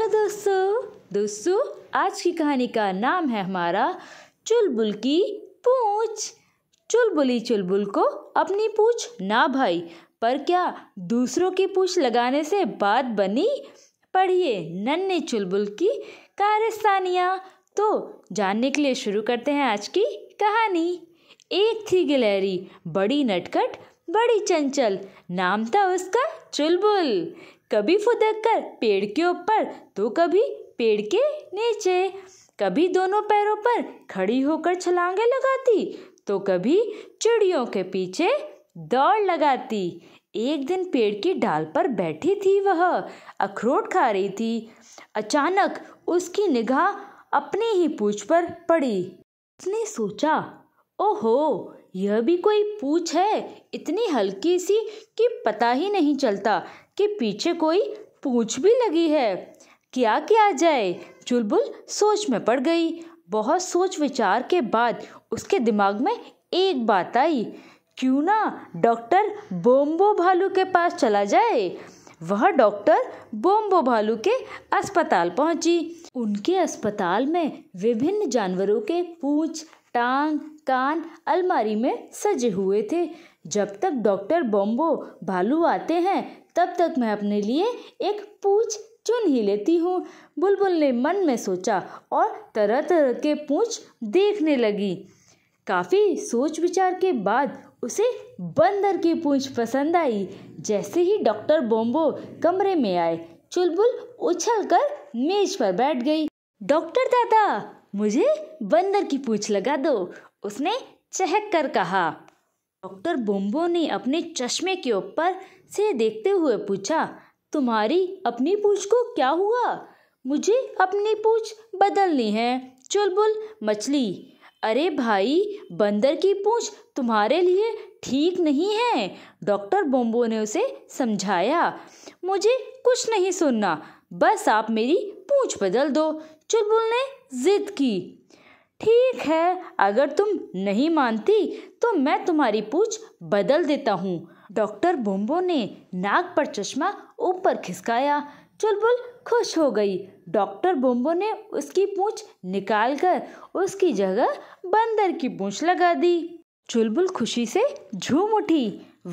hello दोस्तों दोस्तों आज की कहानी का नाम है हमारा चुलबुल की पूछ चुलबुली चुलबुल को अपनी पूछ ना भाई पर क्या दूसरों की पूछ लगाने से बात बनी पढ़िए नन्हे चुलबुल की कारस्तानियाँ तो जानने के लिए शुरू करते हैं आज की कहानी एक थी गिलहरी बड़ी नटखट बड़ी चंचल नाम था उसका चुलबुल कभी फुदक कर पेड़ के ऊपर तो कभी पेड़ के नीचे कभी दोनों पैरों पर खड़ी होकर छलांगे लगाती तो कभी चिड़ियों के पीछे दौड़ लगाती एक दिन पेड़ की डाल पर बैठी थी वह अखरोट खा रही थी अचानक उसकी निगाह अपनी ही पूछ पर पड़ी उसने सोचा ओहो यह भी कोई पूछ है इतनी हल्की सी कि पता ही नहीं चलता कि पीछे कोई पूछ भी लगी है क्या किया जाए चुलबुल सोच में पड़ गई बहुत सोच विचार के बाद उसके दिमाग में एक बात आई क्यों ना डॉक्टर बोम्बो भालू के पास चला जाए वह डॉक्टर बोम्बो भालू के अस्पताल पहुंची उनके अस्पताल में विभिन्न जानवरों के पूंछ टांग कान अलमारी में सजे हुए थे जब तक डॉक्टर बॉम्बो भालू आते हैं तब तक मैं अपने लिए एक पूछ चुन ही लेती हूँ बुलबुल ने मन में सोचा और तरह तरह के पूछ देखने लगी काफ़ी सोच विचार के बाद उसे बंदर की पूछ पसंद आई जैसे ही डॉक्टर बॉम्बो कमरे में आए चुलबुल उछल कर मेज पर बैठ गई डॉक्टर दादा मुझे बंदर की पूछ लगा दो उसने चहक कर कहा डॉक्टर बोम्बो ने अपने चश्मे के ऊपर से देखते हुए पूछा तुम्हारी अपनी पूछ को क्या हुआ मुझे अपनी पूछ बदलनी है चुलबुल मछली अरे भाई बंदर की पूछ तुम्हारे लिए ठीक नहीं है डॉक्टर बोम्बो ने उसे समझाया मुझे कुछ नहीं सुनना बस आप मेरी पूछ बदल दो चुलबुल ने जिद की ठीक है अगर तुम नहीं मानती तो मैं तुम्हारी पूछ बदल देता हूँ डॉक्टर बोम्बो ने नाक पर चश्मा ऊपर खिसकाया चुलबुल खुश हो गई डॉक्टर बोम्बो ने उसकी पूछ निकाल कर उसकी जगह बंदर की पूछ लगा दी चुलबुल खुशी से झूम उठी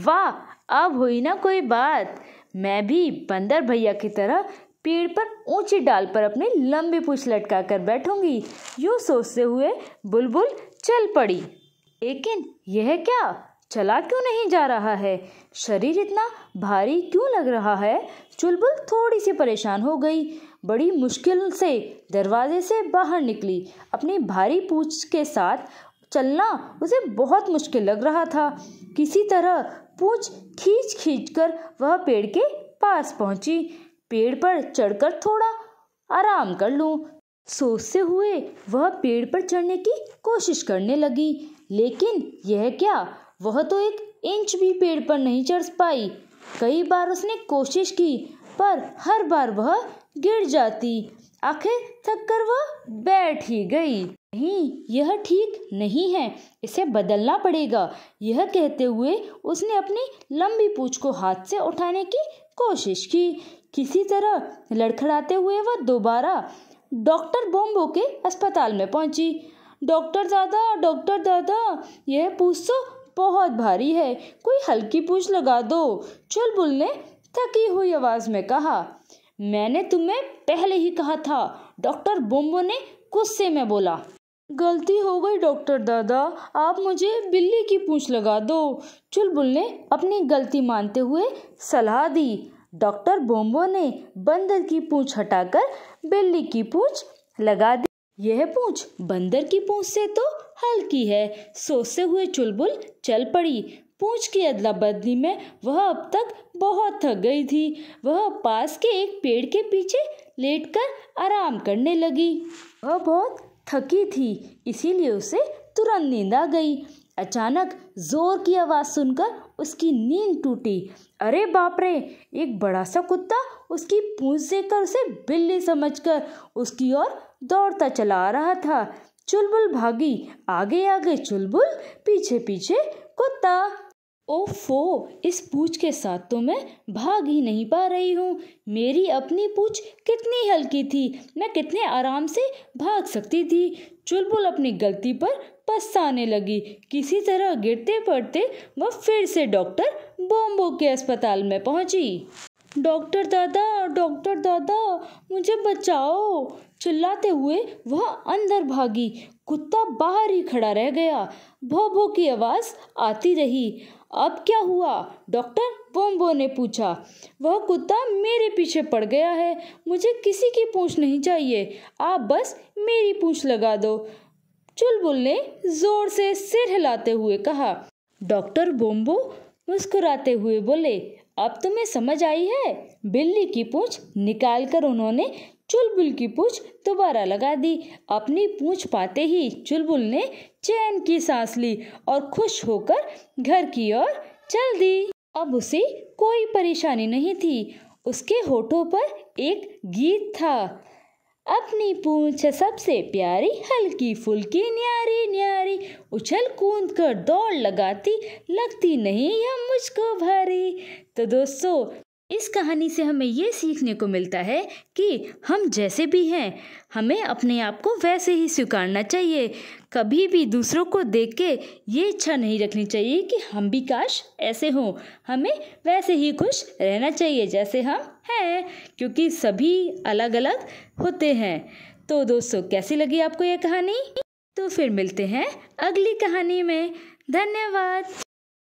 वाह अब हुई ना कोई बात मैं भी बंदर भैया की तरह पेड़ पर ऊंची डाल पर अपनी लंबी पूछ लटका कर बैठूंगी यूं सोचते हुए बुलबुल चल पड़ी लेकिन यह क्या चला क्यों नहीं जा रहा है शरीर इतना भारी क्यों लग रहा है चुलबुल थोड़ी सी परेशान हो गई बड़ी मुश्किल से दरवाजे से बाहर निकली अपनी भारी पूछ के साथ चलना उसे बहुत मुश्किल लग रहा था किसी तरह पूछ खींच खींच कर वह पेड़ के पास पहुंची पेड़ पर चढ़कर थोड़ा आराम कर लूं सोचते हुए वह पेड़ पर चढ़ने की कोशिश करने लगी लेकिन यह क्या वह तो एक इंच भी पेड़ पर नहीं चढ़ पाई कई बार उसने कोशिश की पर हर बार वह गिर जाती आखिर थक कर वह बैठ ही गई नहीं यह ठीक नहीं है इसे बदलना पड़ेगा यह कहते हुए उसने अपनी लंबी पूछ को हाथ से उठाने की कोशिश की किसी तरह लड़खड़ाते हुए वह दोबारा डॉक्टर बॉम्बो के अस्पताल में पहुंची डॉक्टर दादा डॉक्टर दादा यह पूछ तो बहुत भारी है कोई हल्की पूछ लगा दो चुलबुल ने थकी हुई आवाज़ में कहा मैंने तुम्हें पहले ही कहा था डॉक्टर बोम्बो ने गुस्से में बोला गलती हो गई डॉक्टर दादा आप मुझे बिल्ली की पूंछ लगा दो चुलबुल ने अपनी गलती मानते हुए सलाह दी डॉक्टर बोम्बो ने बंदर की पूंछ हटाकर बिल्ली की पूंछ लगा दी यह पूंछ बंदर की पूंछ से तो हल्की है सोचते हुए चुलबुल चल पड़ी पूंछ की अदला बदली में वह अब तक बहुत थक गई थी वह पास के एक पेड़ के पीछे लेटकर आराम करने लगी वह बहुत थकी थी इसीलिए उसे तुरंत नींद आ गई अचानक जोर की आवाज़ सुनकर उसकी नींद टूटी अरे बाप रे एक बड़ा सा कुत्ता उसकी पूंछ देखकर उसे बिल्ली समझकर उसकी ओर दौड़ता चला आ रहा था चुलबुल भागी आगे आगे चुलबुल पीछे पीछे कुत्ता ओफो इस पूछ के साथ तो मैं भाग ही नहीं पा रही हूँ मेरी अपनी पूछ कितनी हल्की थी मैं कितने आराम से भाग सकती थी चुलबुल अपनी गलती पर पछताने लगी किसी तरह गिरते पड़ते वह फिर से डॉक्टर बोम्बो के अस्पताल में पहुंची डॉक्टर दादा डॉक्टर दादा मुझे बचाओ चिल्लाते हुए वह अंदर भागी कुत्ता बाहर ही खड़ा रह गया भो भो की आवाज़ आती रही अब क्या हुआ डॉक्टर बोम्बो ने पूछा वह कुत्ता मेरे पीछे पड़ गया है मुझे किसी की पूछ नहीं चाहिए आप बस मेरी पूछ लगा दो चुलबुल ने जोर से सिर हिलाते हुए कहा डॉक्टर बोम्बो मुस्कुराते हुए बोले अब तुम्हें समझ आई है बिल्ली की पूंछ कर उन्होंने चुलबुल की पूंछ दोबारा लगा दी अपनी पूंछ पाते ही चुलबुल ने चैन की सांस ली और खुश होकर घर की ओर चल दी अब उसे कोई परेशानी नहीं थी उसके होठों पर एक गीत था अपनी पूंछ सबसे प्यारी हल्की फुल्की न्यारी न्यारी उछल कूद कर दौड़ लगाती लगती नहीं हम मुझको भारी तो दोस्तों इस कहानी से हमें ये सीखने को मिलता है कि हम जैसे भी हैं हमें अपने आप को वैसे ही स्वीकारना चाहिए कभी भी दूसरों को देख के ये इच्छा नहीं रखनी चाहिए कि हम भी काश ऐसे हों हमें वैसे ही खुश रहना चाहिए जैसे हम हैं क्योंकि सभी अलग अलग होते हैं तो दोस्तों कैसी लगी आपको यह कहानी तो फिर मिलते हैं अगली कहानी में धन्यवाद